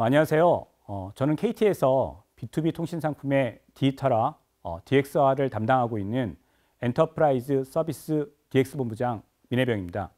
어, 안녕하세요. 어, 저는 KT에서 B2B 통신 상품의 디지털화, 어, DX화를 담당하고 있는 엔터프라이즈 서비스 DX 본부장 민혜병입니다.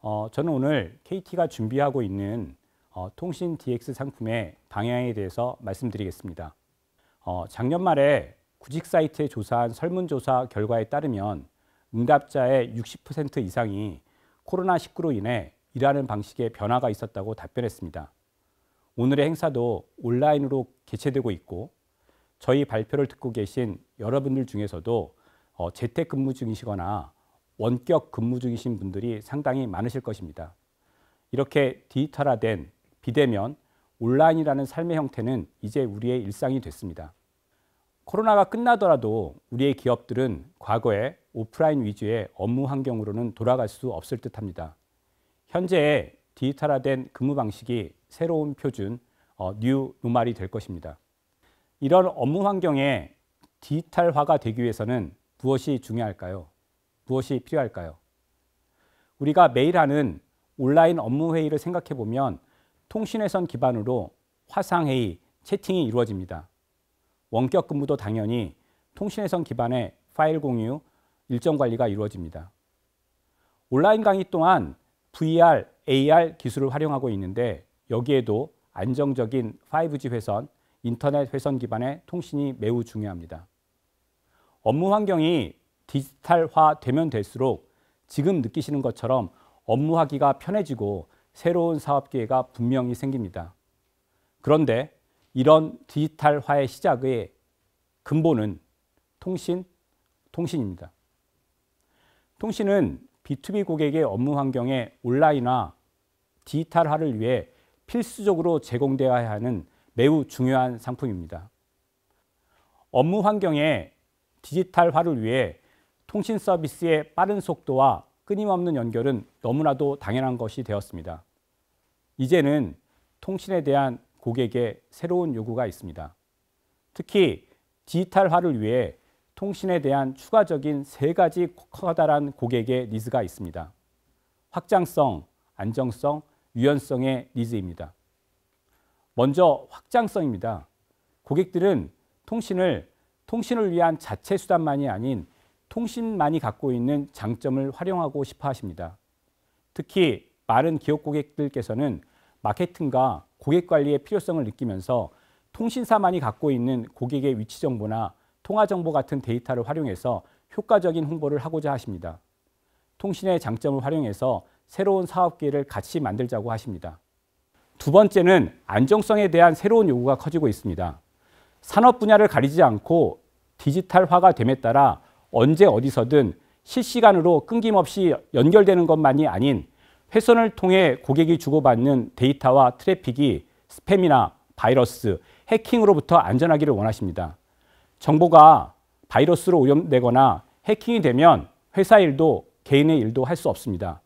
어, 저는 오늘 KT가 준비하고 있는 어, 통신 DX 상품의 방향에 대해서 말씀드리겠습니다. 어, 작년 말에 구직 사이트에 조사한 설문조사 결과에 따르면 응답자의 60% 이상이 코로나19로 인해 일하는 방식에 변화가 있었다고 답변했습니다. 오늘의 행사도 온라인으로 개최되고 있고 저희 발표를 듣고 계신 여러분들 중에서도 어, 재택근무 중이시거나 원격 근무 중이신 분들이 상당히 많으실 것입니다. 이렇게 디지털화된 비대면 온라인이라는 삶의 형태는 이제 우리의 일상이 됐습니다. 코로나가 끝나더라도 우리의 기업들은 과거의 오프라인 위주의 업무 환경으로는 돌아갈 수 없을 듯합니다. 현재의 디지털화된 근무 방식이 새로운 표준 어, 뉴 노말이 될 것입니다. 이런 업무 환경에 디지털화가 되기 위해서는 무엇이 중요할까요? 무엇이 필요할까요? 우리가 매일 하는 온라인 업무 회의를 생각해 보면 통신회선 기반으로 화상회의, 채팅이 이루어집니다. 원격 근무도 당연히 통신회선 기반의 파일 공유, 일정 관리가 이루어집니다. 온라인 강의 또한 VR, AR 기술을 활용하고 있는데 여기에도 안정적인 5G 회선, 인터넷 회선 기반의 통신이 매우 중요합니다. 업무 환경이 디지털화 되면 될수록 지금 느끼시는 것처럼 업무하기가 편해지고 새로운 사업 기회가 분명히 생깁니다. 그런데 이런 디지털화의 시작의 근본은 통신, 통신입니다. 통신은 B2B 고객의 업무 환경에 온라인화, 디지털화를 위해 필수적으로 제공되어야 하는 매우 중요한 상품입니다. 업무 환경의 디지털화를 위해 통신 서비스의 빠른 속도와 끊임없는 연결은 너무나도 당연한 것이 되었습니다. 이제는 통신에 대한 고객의 새로운 요구가 있습니다. 특히 디지털화를 위해 통신에 대한 추가적인 세 가지 커다란 고객의 니즈가 있습니다. 확장성, 안정성, 유연성의 니즈입니다. 먼저 확장성입니다. 고객들은 통신을 통신을 위한 자체 수단만이 아닌 통신만이 갖고 있는 장점을 활용하고 싶어 하십니다. 특히 많은 기업 고객들께서는 마케팅과 고객 관리의 필요성을 느끼면서 통신사만이 갖고 있는 고객의 위치 정보나 통화 정보 같은 데이터를 활용해서 효과적인 홍보를 하고자 하십니다. 통신의 장점을 활용해서 새로운 사업 기회를 같이 만들자고 하십니다. 두 번째는 안정성에 대한 새로운 요구가 커지고 있습니다. 산업 분야를 가리지 않고 디지털화가 됨에 따라 언제 어디서든 실시간으로 끊김없이 연결되는 것만이 아닌 회선을 통해 고객이 주고받는 데이터와 트래픽이 스팸이나 바이러스, 해킹으로부터 안전하기를 원하십니다. 정보가 바이러스로 오염되거나 해킹이 되면 회사 일도 개인의 일도 할 수 없습니다.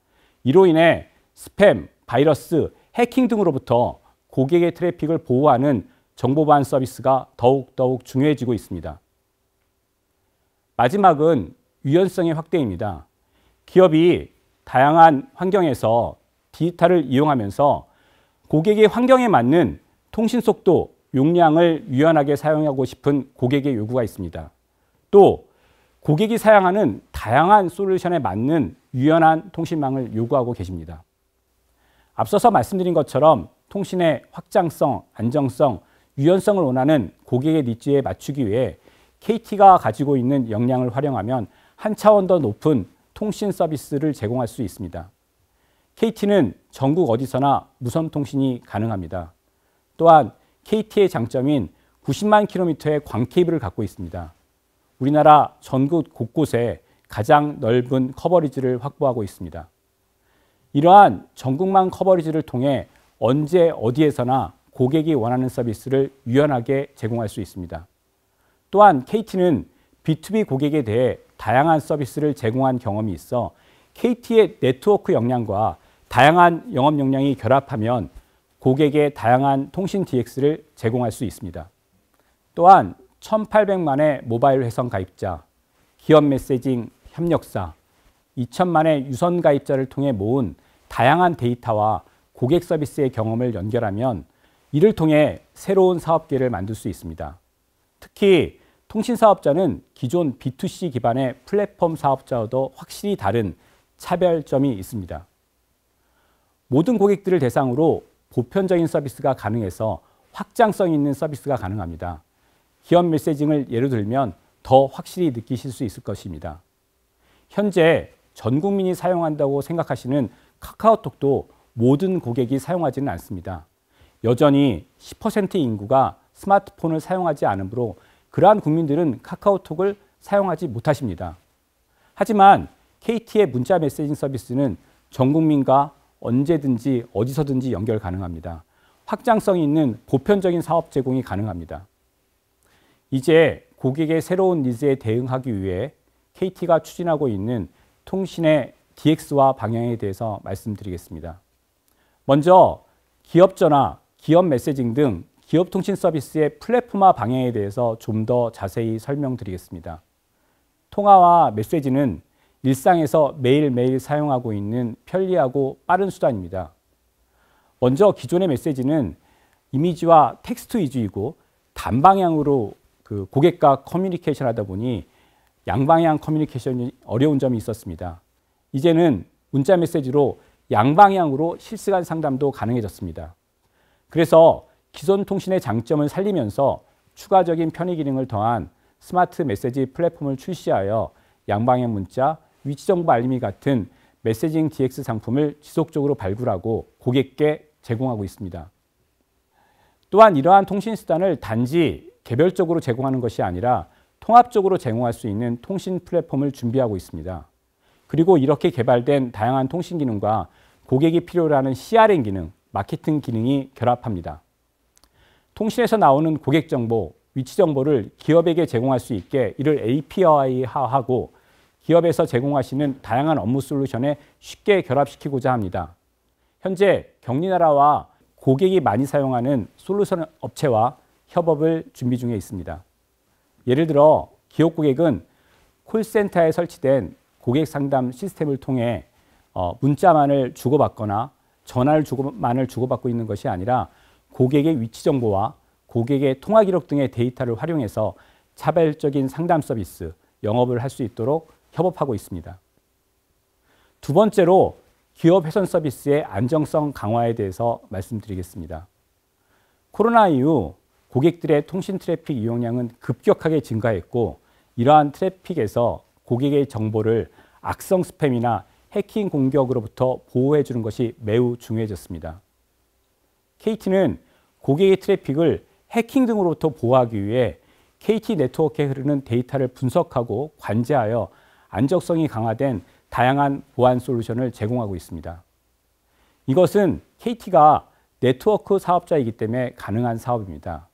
이로 인해 스팸, 바이러스, 해킹 등으로부터 고객의 트래픽을 보호하는 정보 보안 서비스가 더욱더욱 중요해지고 있습니다. 마지막은 유연성의 확대입니다. 기업이 다양한 환경에서 디지털을 이용하면서 고객의 환경에 맞는 통신 속도, 용량을 유연하게 사용하고 싶은 고객의 요구가 있습니다. 또 고객이 사용하는 다양한 솔루션에 맞는 유연한 통신망을 요구하고 계십니다. 앞서서 말씀드린 것처럼 통신의 확장성, 안정성, 유연성을 원하는 고객의 니즈에 맞추기 위해 KT가 가지고 있는 역량을 활용하면 한 차원 더 높은 통신 서비스를 제공할 수 있습니다. KT는 전국 어디서나 무선 통신이 가능합니다. 또한 KT의 장점인 90만 킬로미터의 광케이블을 갖고 있습니다. 우리나라 전국 곳곳에 가장 넓은 커버리지를 확보하고 있습니다. 이러한 전국망 커버리지를 통해 언제 어디에서나 고객이 원하는 서비스를 유연하게 제공할 수 있습니다. 또한 KT는 B2B 고객에 대해 다양한 서비스를 제공한 경험이 있어 KT의 네트워크 역량과 다양한 영업 역량이 결합하면 고객의 다양한 통신 DX를 제공할 수 있습니다. 또한 1,800만의 모바일 회선 가입자, 기업 메시징 협력사, 2천만의 유선 가입자를 통해 모은 다양한 데이터와 고객 서비스의 경험을 연결하면 이를 통해 새로운 사업계를 만들 수 있습니다. 특히 통신 사업자는 기존 B2C 기반의 플랫폼 사업자와도 확실히 다른 차별점이 있습니다. 모든 고객들을 대상으로 보편적인 서비스가 가능해서 확장성 있는 서비스가 가능합니다. 기업 메시징을 예로 들면 더 확실히 느끼실 수 있을 것입니다. 현재 전 국민이 사용한다고 생각하시는 카카오톡도 모든 고객이 사용하지는 않습니다. 여전히 10% 인구가 스마트폰을 사용하지 않으므로 그러한 국민들은 카카오톡을 사용하지 못하십니다. 하지만 KT의 문자 메시징 서비스는 전 국민과 언제든지 어디서든지 연결 가능합니다. 확장성 있는 보편적인 사업 제공이 가능합니다. 이제 고객의 새로운 니즈에 대응하기 위해 KT가 추진하고 있는 통신의 DX와 방향에 대해서 말씀드리겠습니다. 먼저 기업 전화, 기업 메시징 등 기업 통신 서비스의 플랫폼화 방향에 대해서 좀 더 자세히 설명드리겠습니다. 통화와 메시지는 일상에서 매일매일 사용하고 있는 편리하고 빠른 수단입니다. 먼저 기존의 메시지는 이미지와 텍스트 위주이고 단방향으로 그 고객과 커뮤니케이션 하다 보니 양방향 커뮤니케이션이 어려운 점이 있었습니다. 이제는 문자 메시지로 양방향으로 실시간 상담도 가능해졌습니다. 그래서 기존 통신의 장점을 살리면서 추가적인 편의 기능을 더한 스마트 메시지 플랫폼을 출시하여 양방향 문자, 위치 정보 알림이 같은 메시징 DX 상품을 지속적으로 발굴하고 고객께 제공하고 있습니다. 또한 이러한 통신 수단을 단지 개별적으로 제공하는 것이 아니라 통합적으로 제공할 수 있는 통신 플랫폼을 준비하고 있습니다. 그리고 이렇게 개발된 다양한 통신 기능과 고객이 필요로 하는 CRM 기능, 마케팅 기능이 결합합니다. 통신에서 나오는 고객 정보, 위치 정보를 기업에게 제공할 수 있게 이를 API화하고 기업에서 제공하시는 다양한 업무 솔루션에 쉽게 결합시키고자 합니다. 현재 경리나라와 고객이 많이 사용하는 솔루션 업체와 협업을 준비 중에 있습니다. 예를 들어 기업 고객은 콜센터에 설치된 고객 상담 시스템을 통해 어, 문자만을 주고받거나 전화를 주고만을 주고받고 있는 것이 아니라 고객의 위치 정보와 고객의 통화 기록 등의 데이터를 활용해서 차별적인 상담 서비스 영업을 할 수 있도록 협업하고 있습니다. 두 번째로 기업 회선 서비스의 안정성 강화에 대해서 말씀드리겠습니다. 코로나 이후 고객들의 통신 트래픽 이용량은 급격하게 증가했고 이러한 트래픽에서 고객의 정보를 악성 스팸이나 해킹 공격으로부터 보호해 주는 것이 매우 중요해졌습니다. KT는 고객의 트래픽을 해킹 등으로부터 보호하기 위해 KT 네트워크에 흐르는 데이터를 분석하고 관제하여 안정성이 강화된 다양한 보안 솔루션을 제공하고 있습니다. 이것은 KT가 네트워크 사업자이기 때문에 가능한 사업입니다.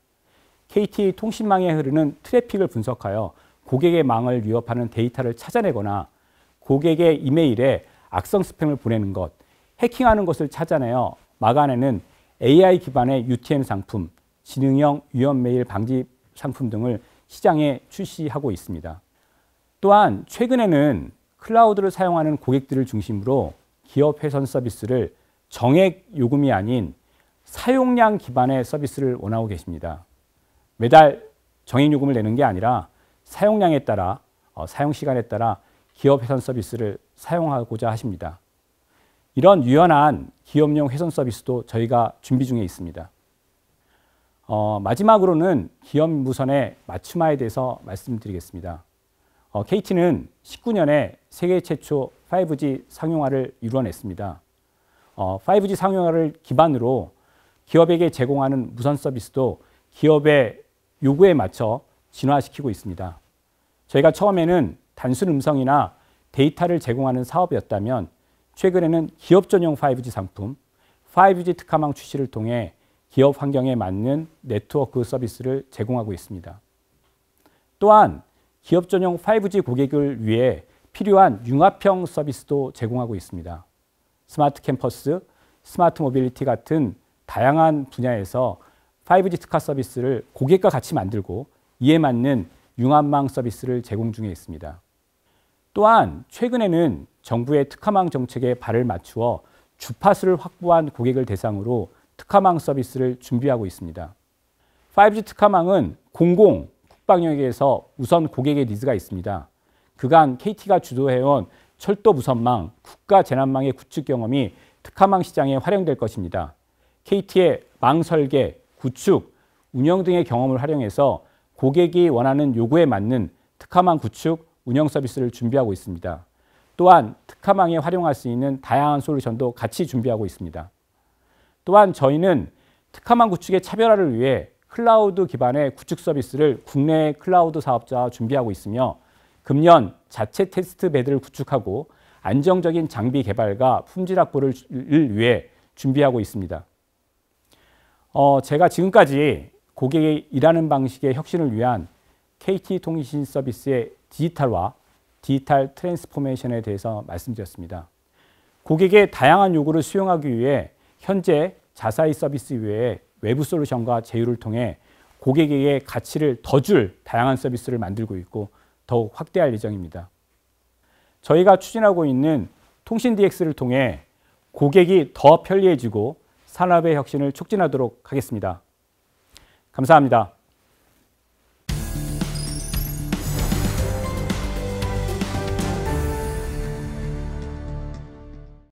KT 통신망에 흐르는 트래픽을 분석하여 고객의 망을 위협하는 데이터를 찾아내거나 고객의 이메일에 악성 스팸을 보내는 것, 해킹하는 것을 찾아내어 막아내는 AI 기반의 UTM 상품, 지능형 위험 메일 방지 상품 등을 시장에 출시하고 있습니다. 또한 최근에는 클라우드를 사용하는 고객들을 중심으로 기업 회선 서비스를 정액 요금이 아닌 사용량 기반의 서비스를 원하고 계십니다. 매달 정액요금을 내는 게 아니라 사용량에 따라 어, 사용 시간에 따라 기업 회선 서비스를 사용하고자 하십니다. 이런 유연한 기업용 회선 서비스도 저희가 준비 중에 있습니다. 어, 마지막으로는 기업 무선의 맞춤화에 대해서 말씀드리겠습니다. 어, KT는 19년에 세계 최초 5G 상용화를 이뤄냈습니다. 어, 5G 상용화를 기반으로 기업에게 제공하는 무선 서비스도 기업의 요구에 맞춰 진화시키고 있습니다. 저희가 처음에는 단순 음성이나 데이터를 제공하는 사업이었다면 최근에는 기업 전용 5G 상품, 5G 특화망 출시를 통해 기업 환경에 맞는 네트워크 서비스를 제공하고 있습니다. 또한 기업 전용 5G 고객을 위해 필요한 융합형 서비스도 제공하고 있습니다. 스마트 캠퍼스, 스마트 모빌리티 같은 다양한 분야에서 5G 특화 서비스를 고객과 같이 만들고 이에 맞는 융합망 서비스를 제공 중에 있습니다. 또한 최근에는 정부의 특화망 정책에 발을 맞추어 주파수를 확보한 고객을 대상으로 특화망 서비스를 준비하고 있습니다. 5G 특화망은 공공, 국방 영역에서 우선 고객의 니즈가 있습니다. 그간 KT가 주도해온 철도 무선망, 국가 재난망의 구축 경험이 특화망 시장에 활용될 것입니다. KT의 망 설계, 구축, 운영 등의 경험을 활용해서 고객이 원하는 요구에 맞는 특화망 구축, 운영 서비스를 준비하고 있습니다. 또한 특화망에 활용할 수 있는 다양한 솔루션도 같이 준비하고 있습니다. 또한 저희는 특화망 구축의 차별화를 위해 클라우드 기반의 구축 서비스를 국내 클라우드 사업자와 준비하고 있으며 금년 자체 테스트 베드를 구축하고 안정적인 장비 개발과 품질 확보를 위해 준비하고 있습니다. 어, 제가 지금까지 고객이 일하는 방식의 혁신을 위한 KT 통신 서비스의 디지털화, 디지털 트랜스포메이션에 대해서 말씀드렸습니다. 고객의 다양한 요구를 수용하기 위해 현재 자사의 서비스 외에 외부 솔루션과 제휴를 통해 고객에게 가치를 더 줄 다양한 서비스를 만들고 있고 더욱 확대할 예정입니다. 저희가 추진하고 있는 통신 DX를 통해 고객이 더 편리해지고 산업의 혁신을 촉진하도록 하겠습니다. 감사합니다.